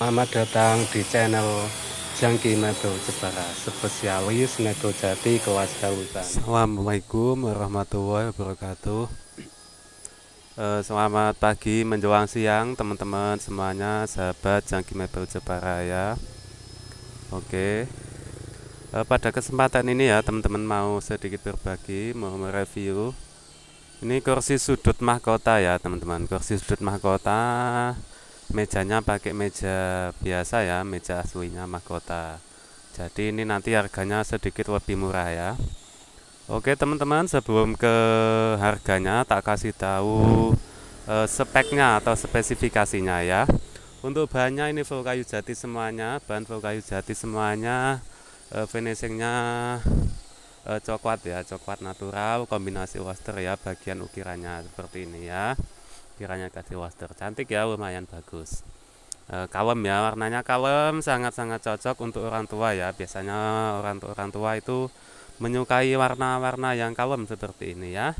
Selamat datang di channel Jangki Medo Jepara Spesialis Medo Jati Kelas Kalutan Assalamualaikum warahmatullahi wabarakatuh eh, Selamat pagi menjelang siang teman-teman semuanya Sahabat Jangki Medo Jepara ya Oke eh, Pada kesempatan ini ya teman-teman mau sedikit berbagi Mau mereview Ini kursi sudut mahkota ya teman-teman Kursi sudut mahkota mejanya pakai meja biasa ya meja aslinya mahkota jadi ini nanti harganya sedikit lebih murah ya Oke teman-teman sebelum ke harganya tak kasih tahu eh, speknya atau spesifikasinya ya untuk bahannya ini full kayu jati semuanya bahan full kayu jati semuanya eh, finishingnya eh, coklat ya coklat natural kombinasi waster ya bagian ukirannya seperti ini ya kiranya kasih waster cantik ya lumayan bagus e, kalem ya warnanya kalem sangat-sangat cocok untuk orang tua ya biasanya orang tua orang tua itu menyukai warna-warna yang kalem seperti ini ya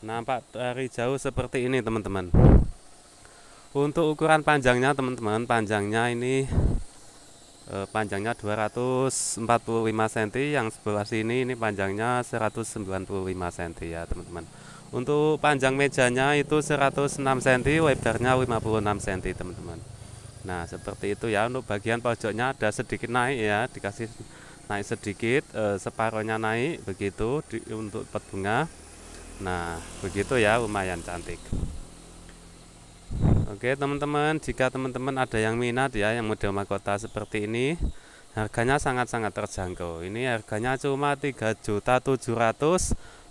nampak dari jauh seperti ini teman-teman untuk ukuran panjangnya teman-teman panjangnya ini e, panjangnya 245 cm yang sebelah sini ini panjangnya 195 cm ya teman-teman untuk panjang mejanya itu 106 cm, lebarnya 56 cm teman-teman. Nah seperti itu ya untuk bagian pojoknya ada sedikit naik ya dikasih naik sedikit, e, separohnya naik begitu di, untuk pot bunga. Nah begitu ya lumayan cantik. Oke teman-teman jika teman-teman ada yang minat ya yang model mahkota seperti ini harganya sangat-sangat terjangkau. Ini harganya cuma 3.700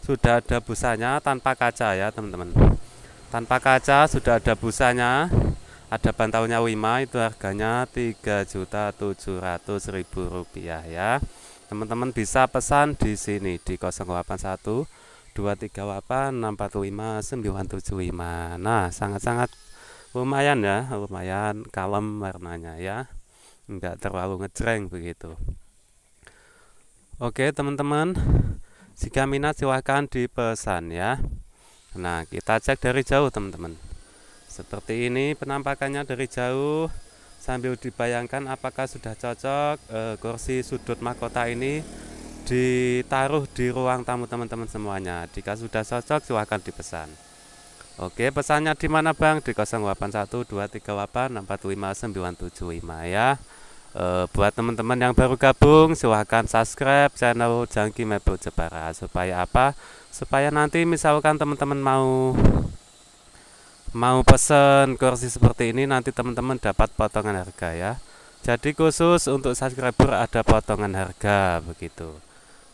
sudah ada busanya tanpa kaca ya teman-teman tanpa kaca sudah ada busanya ada nya Wima itu harganya Rp3.700.000 ya teman-teman bisa pesan di sini di 081 238 645 975 nah sangat-sangat lumayan ya lumayan kalem warnanya ya enggak terlalu ngejreng begitu oke teman-teman jika minat silahkan dipesan ya. Nah, kita cek dari jauh teman-teman. Seperti ini penampakannya dari jauh sambil dibayangkan apakah sudah cocok e, kursi sudut mahkota ini ditaruh di ruang tamu teman-teman semuanya. Jika sudah cocok silahkan dipesan. Oke, pesannya di mana Bang? Di lima ya. Eh, buat teman-teman yang baru gabung silahkan subscribe channel Jangki Mebel Jepara supaya apa supaya nanti misalkan teman-teman mau mau pesen kursi seperti ini nanti teman-teman dapat potongan harga ya jadi khusus untuk subscriber ada potongan harga begitu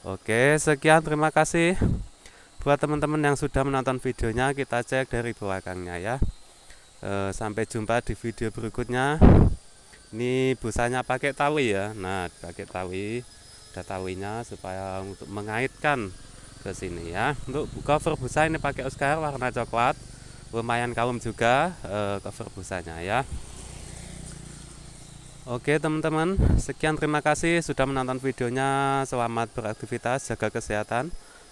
oke sekian terima kasih buat teman-teman yang sudah menonton videonya kita cek dari belakangnya ya e, sampai jumpa di video berikutnya ini busanya pakai tawi ya nah pakai tawi ada tawinya supaya untuk mengaitkan ke sini ya untuk cover busa ini pakai Oscar warna coklat lumayan kalem juga uh, cover busanya ya Oke teman-teman, sekian terima kasih sudah menonton videonya. Selamat beraktivitas, jaga kesehatan.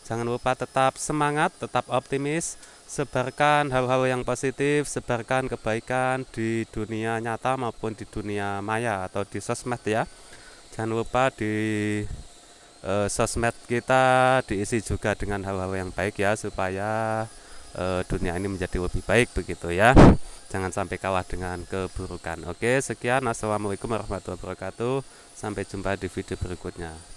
Jangan lupa tetap semangat, tetap optimis, sebarkan hal-hal yang positif, sebarkan kebaikan di dunia nyata maupun di dunia maya atau di sosmed ya. Jangan lupa di e, sosmed kita diisi juga dengan hal-hal yang baik ya supaya e, dunia ini menjadi lebih baik begitu ya. Jangan sampai kalah dengan keburukan. Oke, sekian. Assalamualaikum warahmatullahi wabarakatuh. Sampai jumpa di video berikutnya.